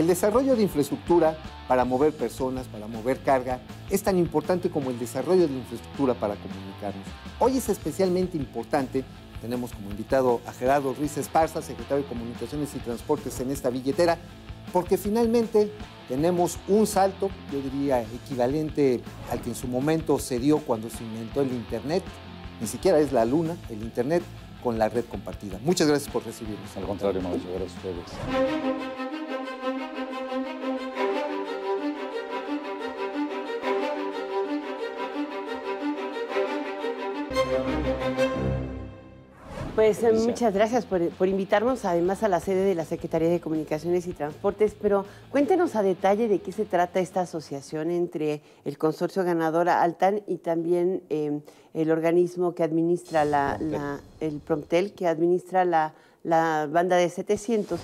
El desarrollo de infraestructura para mover personas, para mover carga, es tan importante como el desarrollo de infraestructura para comunicarnos. Hoy es especialmente importante, tenemos como invitado a Gerardo Ruiz Esparza, secretario de Comunicaciones y Transportes en esta billetera, porque finalmente tenemos un salto, yo diría equivalente al que en su momento se dio cuando se inventó el Internet, ni siquiera es la luna, el Internet, con la red compartida. Muchas gracias por recibirnos. Al contrario, muchas gracias a ustedes. Pues, eh, muchas gracias por, invitarnos además a la sede de la Secretaría de Comunicaciones y Transportes, pero cuéntenos a detalle de qué se trata esta asociación entre el consorcio ganadora Altan y también em, el organismo que administra el Promptel, que administra la, banda de 700.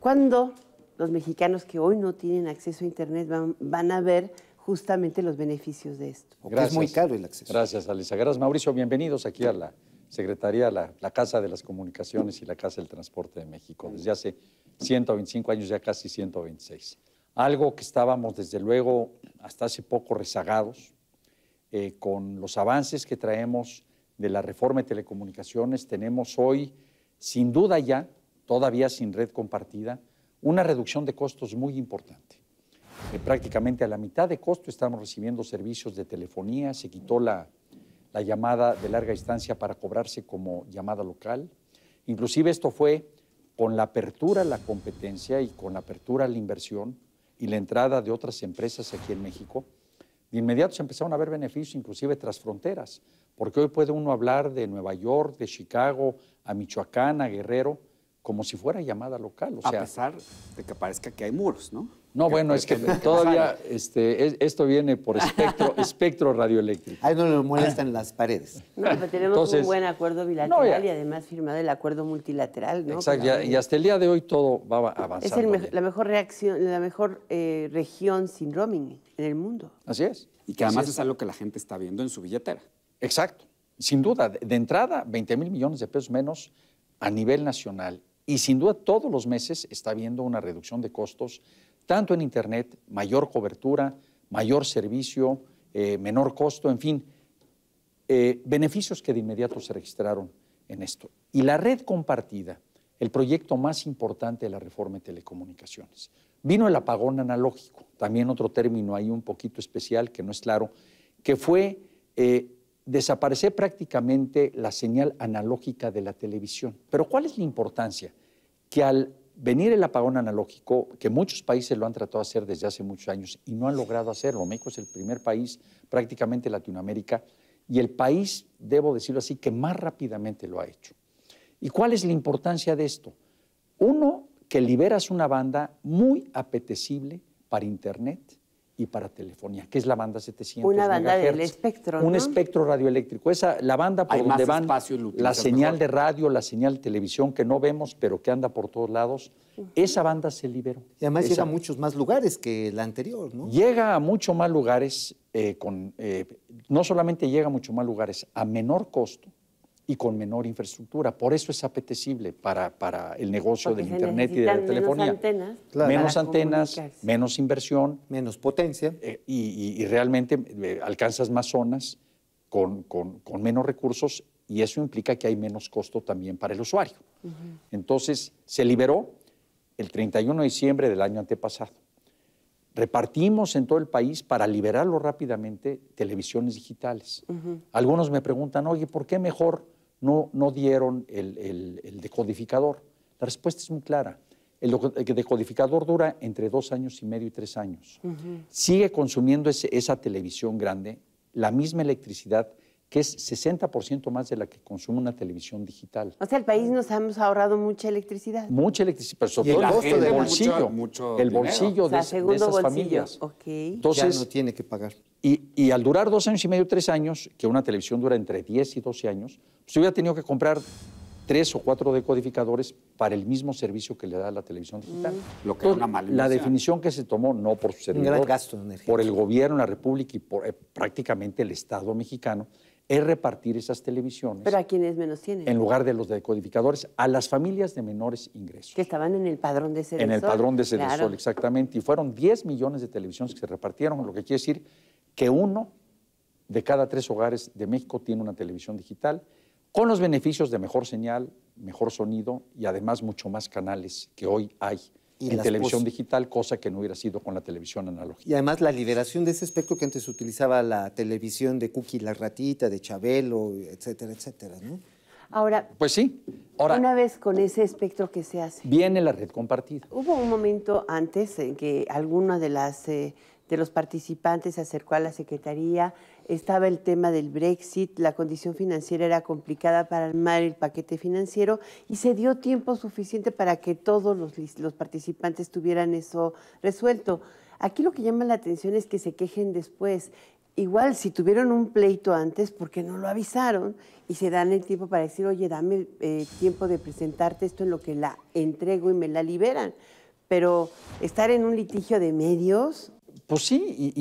¿Cuándo los mexicanos que hoy no tienen acceso a Internet van, a ver justamente los beneficios de esto? es muy caro el acceso. Gracias, Alisa. Gracias, Mauricio. Bienvenidos aquí a la Secretaría, la, la, Casa de las Comunicaciones y la Casa del Transporte de México, desde hace 125 años, ya casi 126. Algo que estábamos, desde luego, hasta hace poco rezagados, eh, con los avances que traemos de la reforma de telecomunicaciones, tenemos hoy, sin duda ya, todavía sin red compartida, una reducción de costos muy importante. Eh, prácticamente a la mitad de costo estamos recibiendo servicios de telefonía, se quitó la la llamada de larga distancia para cobrarse como llamada local. Inclusive esto fue con la apertura a la competencia y con la apertura a la inversión y la entrada de otras empresas aquí en México. De inmediato se empezaron a ver beneficios inclusive tras fronteras, porque hoy puede uno hablar de Nueva York, de Chicago, a Michoacán, a Guerrero, como si fuera llamada local. O a pesar de que parezca que hay muros, ¿no? No, bueno, es que todavía este, esto viene por espectro, espectro radioeléctrico. Ahí no nos molestan las paredes. No, tenemos un buen acuerdo bilateral y además firmado el acuerdo multilateral, ¿no? Exacto, y hasta el día de hoy todo va avanzando. Es la mejor la mejor eh, región sin roaming en el mundo. Así es. Y que además es. es algo que la gente está viendo en su billetera. Exacto. Sin duda, de entrada, 20 mil millones de pesos menos a nivel nacional. Y sin duda, todos los meses está habiendo una reducción de costos tanto en Internet, mayor cobertura, mayor servicio, eh, menor costo, en fin, eh, beneficios que de inmediato se registraron en esto. Y la red compartida, el proyecto más importante de la reforma de telecomunicaciones. Vino el apagón analógico, también otro término ahí un poquito especial que no es claro, que fue eh, desaparecer prácticamente la señal analógica de la televisión. Pero ¿cuál es la importancia? Que al venir el apagón analógico, que muchos países lo han tratado de hacer desde hace muchos años y no han logrado hacerlo. México es el primer país, prácticamente Latinoamérica, y el país, debo decirlo así, que más rápidamente lo ha hecho. ¿Y cuál es la importancia de esto? Uno, que liberas una banda muy apetecible para Internet, y para telefonía, que es la banda 700 Una banda del espectro, Un espectro radioeléctrico. Esa, la banda por donde van la señal de radio, la señal de televisión que no vemos, pero que anda por todos lados, esa banda se liberó. Y además llega a muchos más lugares que la anterior, ¿no? Llega a muchos más lugares, eh, con, eh, no solamente llega a muchos más lugares, a menor costo, y con menor infraestructura. Por eso es apetecible para, el negocio del Internet y de la telefonía. Menos antenas, menos, antenas menos inversión. Menos potencia. Eh, y, realmente eh, alcanzas más zonas con, menos recursos y eso implica que hay menos costo también para el usuario. Entonces, se liberó el 31 de diciembre del año antepasado repartimos en todo el país para liberarlo rápidamente televisiones digitales. Algunos me preguntan, oye, ¿por qué mejor no, no dieron el, decodificador? La respuesta es muy clara. El, decodificador dura entre dos años y medio y tres años. Sigue consumiendo esa televisión grande, la misma electricidad que es 60% más de la que consume una televisión digital. O sea, el país nos hemos ahorrado mucha electricidad. Mucha electricidad, pero sobre todo el bolsillo. el bolsillo de, esas familias. Okay. Entonces, ya no tiene que pagar. Y, al durar dos años y medio, tres años, que una televisión dura entre 10 y 12 años, se pues, hubiera tenido que comprar tres o cuatro decodificadores para el mismo servicio que le da la televisión digital. Mm. Lo que una mala La definición que se tomó, no por su servidor, por el gobierno, la República y por eh, prácticamente el Estado mexicano, es repartir esas televisiones. Pero a quienes menos tienen. En lugar de los decodificadores, a las familias de menores ingresos. Que estaban en el padrón de Cedesol. En el padrón de Cedesol, exactamente. Y fueron 10 millones de televisiones que se repartieron, lo que quiere decir que uno de cada tres hogares de México tiene una televisión digital, con los beneficios de mejor señal, mejor sonido y además mucho más canales que hoy hay y en televisión digital, cosa que no hubiera sido con la televisión analógica. Y además la liberación de ese espectro que antes utilizaba la televisión de Cookie la Ratita, de Chabelo, etcétera, etcétera, ¿no? Ahora, pues sí. Ahora, una vez con ese espectro que se hace. Viene la red compartida. Hubo un momento antes en que alguna de las eh, de los participantes se acercó a la Secretaría. Estaba el tema del Brexit, la condición financiera era complicada para armar el paquete financiero y se dio tiempo suficiente para que todos los, participantes tuvieran eso resuelto. Aquí lo que llama la atención es que se quejen después. Igual, si tuvieron un pleito antes, ¿por qué no lo avisaron? Y se dan el tiempo para decir, oye, dame eh, tiempo de presentarte esto en lo que la entrego y me la liberan. Pero estar en un litigio de medios, pues sí,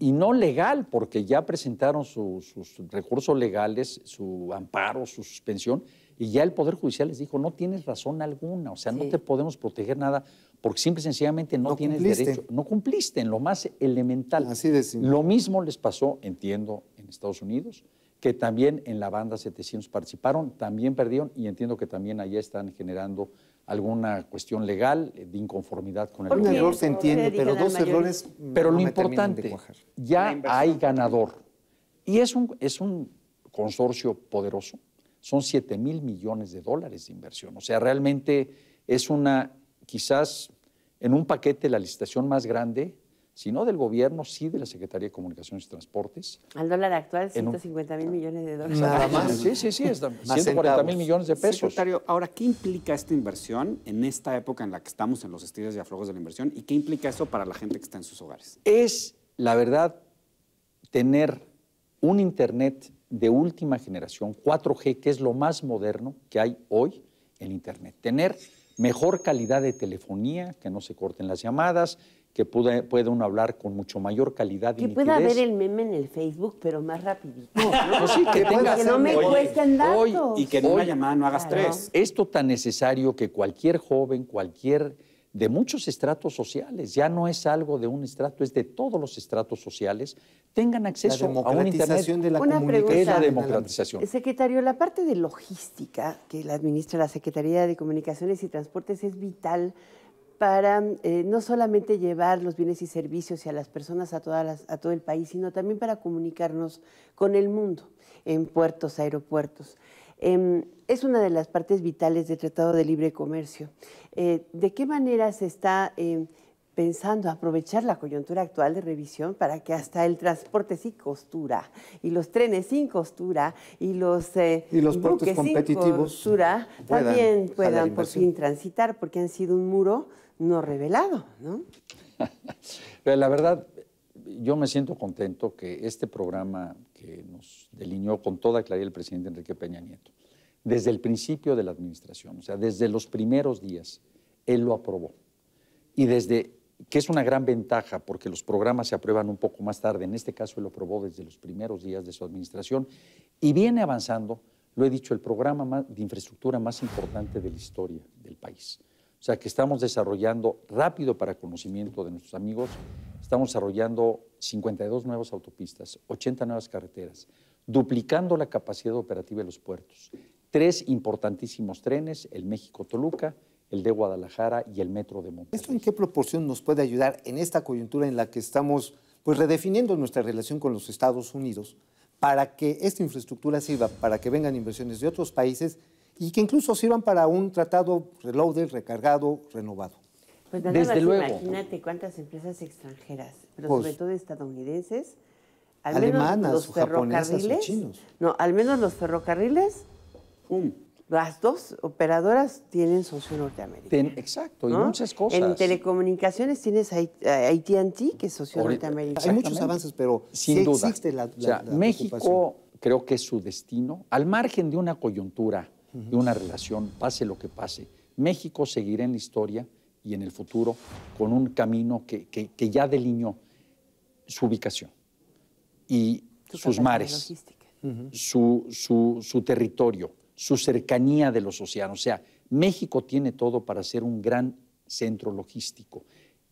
y, no legal, porque ya presentaron sus recursos legales, su amparo, su suspensión, y ya el Poder Judicial les dijo, no tienes razón alguna, o sea, no te podemos proteger nada, porque simple y sencillamente no, tienes derecho, no cumpliste en lo más elemental. Así de simple. Lo mismo les pasó, entiendo, en Estados Unidos, que también en la banda 700 participaron, también perdieron y entiendo que también allá están generando alguna cuestión legal eh, de inconformidad con el Un error se entiende, pero dos errores. Pero lo importante, ya hay ganador. Y es un, es un consorcio poderoso. Son 7 mil millones de dólares de inversión. O sea, realmente es una, quizás en un paquete, la licitación más grande si del gobierno, sí de la Secretaría de Comunicaciones y Transportes. Al dólar actual, 150 mil millones de dólares. Sí, sí, sí, 140 mil millones de pesos. Secretario, ahora, ¿qué implica esta inversión en esta época en la que estamos en los estilos y aflojos de la inversión? ¿Y qué implica eso para la gente que está en sus hogares? Es, la verdad, tener un Internet de última generación, 4G, que es lo más moderno que hay hoy en Internet. Tener mejor calidad de telefonía, que no se corten las llamadas, que pueda uno hablar con mucho mayor calidad. Que pueda ver el meme en el Facebook, pero más rapidito. No, pues sí, que, no me hoy, cuesten y que en una llamada no hagas tres. Esto tan necesario que cualquier joven, cualquier de muchos estratos sociales, ya no es algo de un estrato, es de todos los estratos sociales, tengan acceso a una Internet. De la Una pregunta. Es la democratización. Secretario, la parte de logística que la administra la Secretaría de Comunicaciones y Transportes es vital para eh, no solamente llevar los bienes y servicios y a las personas a, todas a todo el país, sino también para comunicarnos con el mundo en puertos, aeropuertos. Em, es una de las partes vitales del Tratado de Libre Comercio. Eh, ¿De qué manera se está em, pensando aprovechar la coyuntura actual de revisión para que hasta el transporte sin costura y los trenes sin costura y los, eh, puertos competitivos sin costura también puedan por fin transitar porque han sido un muro no revelado, ¿no? la verdad, yo me siento contento que este programa que nos delineó con toda claridad el presidente Enrique Peña Nieto, desde el principio de la administración, o sea, desde los primeros días, él lo aprobó. Y desde, que es una gran ventaja porque los programas se aprueban un poco más tarde, en este caso él lo aprobó desde los primeros días de su administración y viene avanzando, lo he dicho, el programa de infraestructura más importante de la historia del país. O sea que estamos desarrollando rápido para conocimiento de nuestros amigos, estamos desarrollando 52 nuevas autopistas, 80 nuevas carreteras, duplicando la capacidad operativa de los puertos, tres importantísimos trenes, el México-Toluca, el de Guadalajara y el Metro de Monterrey. ¿Esto en qué proporción nos puede ayudar en esta coyuntura en la que estamos pues, redefiniendo nuestra relación con los Estados Unidos para que esta infraestructura sirva, para que vengan inversiones de otros países y que incluso sirvan para un tratado reloaded, recargado, renovado. Pues Desde luego. imagínate cuántas empresas extranjeras, pero pues sobre todo estadounidenses, alemanas, menos los ferrocarriles, chinos. No, al menos los ferrocarriles, um, las dos operadoras tienen socio norteamericano. exacto, y muchas cosas. En telecomunicaciones tienes AT&T, que es socio norteamericano. Hay muchos avances, pero sin sí duda. existe o sea, México creo que es su destino, al margen de una coyuntura de una relación, pase lo que pase. México seguirá en la historia y en el futuro con un camino que, ya delineó su ubicación y sus mares, su, su territorio, su cercanía de los océanos. O sea, México tiene todo para ser un gran centro logístico.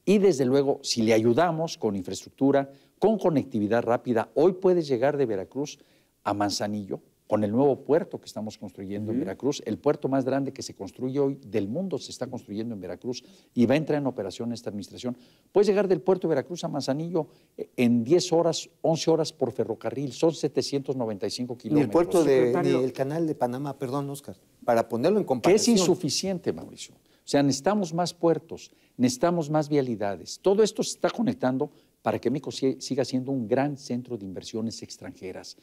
Y desde luego, si le ayudamos con infraestructura, con conectividad rápida, hoy puedes llegar de Veracruz a Manzanillo, con el nuevo puerto que estamos construyendo en Veracruz, el puerto más grande que se construye hoy del mundo se está construyendo en Veracruz y va a entrar en operación esta administración. Puedes llegar del puerto de Veracruz a Manzanillo eh, en 10 horas, 11 horas por ferrocarril, son 795 kilómetros. el puerto del canal de Panamá, perdón, Oscar, para ponerlo en comparación. Que es insuficiente, Mauricio. O sea, necesitamos más puertos, necesitamos más vialidades. Todo esto se está conectando para que México siga siendo un gran centro de inversiones extranjeras.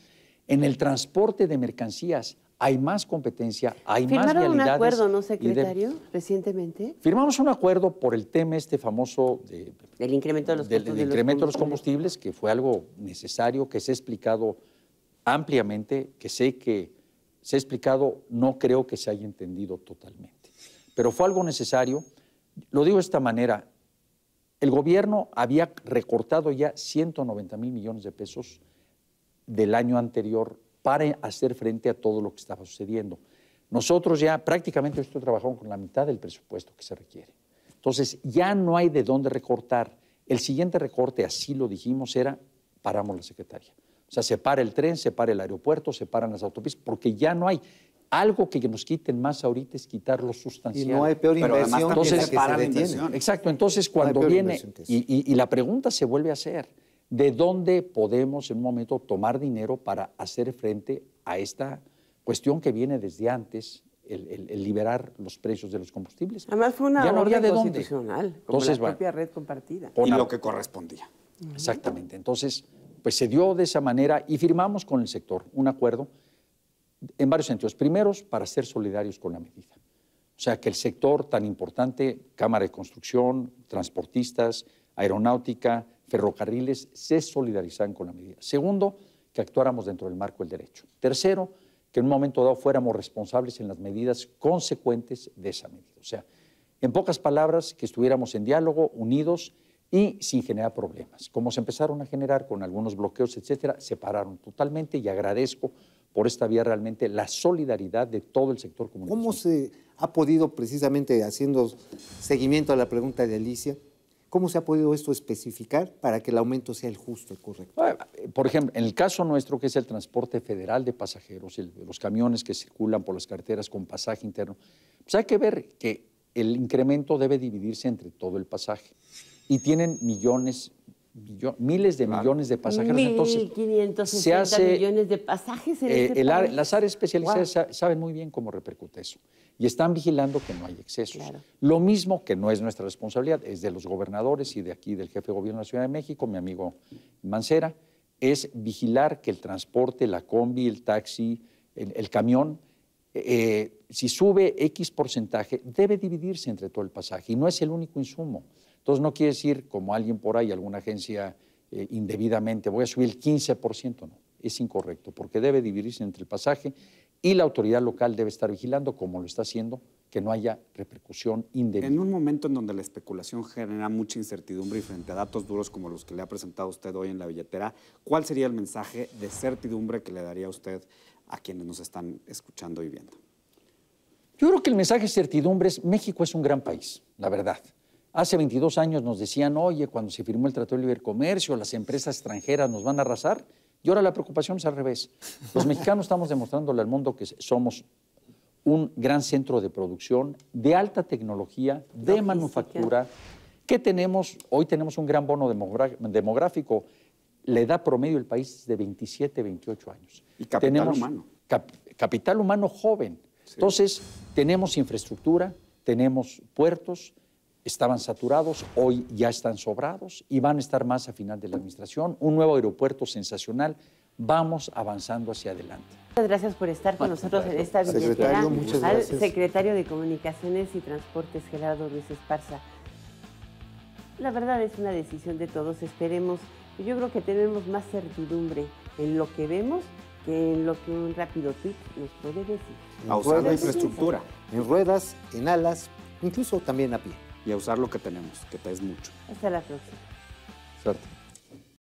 En el transporte de mercancías hay más competencia, hay más realidades. ¿Firmaron un acuerdo, no, secretario, recientemente? Firmamos un acuerdo por el tema este famoso... De, del incremento de los, los combustibles, que fue algo necesario, que se ha explicado ampliamente, que sé que se ha explicado, no creo que se haya entendido totalmente. Pero fue algo necesario. Lo digo de esta manera, el gobierno había recortado ya 190 mil millones de pesos del año anterior para hacer frente a todo lo que estaba sucediendo. Nosotros ya prácticamente estoy trabajando con la mitad del presupuesto que se requiere. Entonces, ya no hay de dónde recortar. El siguiente recorte, así lo dijimos, era paramos la secretaria. O sea, se para el tren, se para el aeropuerto, se paran las autopistas, porque ya no hay. Algo que nos quiten más ahorita es quitar lo sustancial. Y no hay peor inversión que se Exacto, entonces cuando viene, y, y la pregunta se vuelve a hacer, de dónde podemos en un momento tomar dinero para hacer frente a esta cuestión que viene desde antes, el, liberar los precios de los combustibles. Además fue una ya de constitucional, la propia red compartida. Y lo que correspondía. Exactamente. Entonces, pues se dio de esa manera y firmamos con el sector un acuerdo en varios sentidos. Primeros, para ser solidarios con la medida. O sea, que el sector tan importante, Cámara de Construcción, transportistas, aeronáutica, ferrocarriles se solidarizan con la medida. Segundo, que actuáramos dentro del marco del derecho. Tercero, que en un momento dado fuéramos responsables en las medidas consecuentes de esa medida. O sea, en pocas palabras, que estuviéramos en diálogo, unidos y sin generar problemas. Como se empezaron a generar con algunos bloqueos, etcétera, se pararon totalmente y agradezco por esta vía realmente la solidaridad de todo el sector comunitario. ¿Cómo se ha podido precisamente haciendo seguimiento a la pregunta de Alicia? ¿Cómo se ha podido esto especificar para que el aumento sea el justo, y correcto? Ah, por ejemplo, en el caso nuestro, que es el transporte federal de pasajeros, los camiones que circulan por las carreteras con pasaje interno, pues hay que ver que el incremento debe dividirse entre todo el pasaje. Y tienen millones, miles de millones de pasajeros. Entonces, millones de pasajes en eh, este el Las áreas especializadas saben muy bien cómo repercute eso y están vigilando que no hay excesos. Lo mismo que no es nuestra responsabilidad, es de los gobernadores y de aquí del jefe de gobierno de la Ciudad de México, mi amigo Mancera, es vigilar que el transporte, la combi, el taxi, el, camión, eh, eh, si sube X porcentaje, debe dividirse entre todo el pasaje y no es el único insumo. Entonces no quiere decir, como alguien por ahí, alguna agencia eh, indebidamente, voy a subir el 15%, no, es incorrecto, porque debe dividirse entre el pasaje y la autoridad local debe estar vigilando, como lo está haciendo, que no haya repercusión indebida. En un momento en donde la especulación genera mucha incertidumbre y frente a datos duros como los que le ha presentado usted hoy en la billetera, ¿cuál sería el mensaje de certidumbre que le daría usted a quienes nos están escuchando y viendo? Yo creo que el mensaje de certidumbre es México es un gran país, la verdad. Hace 22 años nos decían, oye, cuando se firmó el Tratado de Libre Comercio, las empresas extranjeras nos van a arrasar. Y ahora la preocupación es al revés. Los mexicanos estamos demostrándole al mundo que somos un gran centro de producción, de alta tecnología, de manufactura, que tenemos, hoy tenemos un gran bono demográfico. La edad promedio del país es de 27, 28 años. Y capital humano. capital humano joven. Entonces, tenemos infraestructura, tenemos puertos, estaban saturados, hoy ya están sobrados y van a estar más a final de la administración. Un nuevo aeropuerto sensacional. Vamos avanzando hacia adelante. Muchas gracias por estar con nosotros en esta visita. al secretario de Comunicaciones y Transportes, Gerardo Luis Esparza. La verdad es una decisión de todos, esperemos. Yo creo que tenemos más certidumbre en lo que vemos que en lo que un rápido tweet nos puede decir. A la infraestructura, en ruedas, en alas, incluso también a pie y a usar lo que tenemos, que te es mucho. Hasta la próxima. Suerte.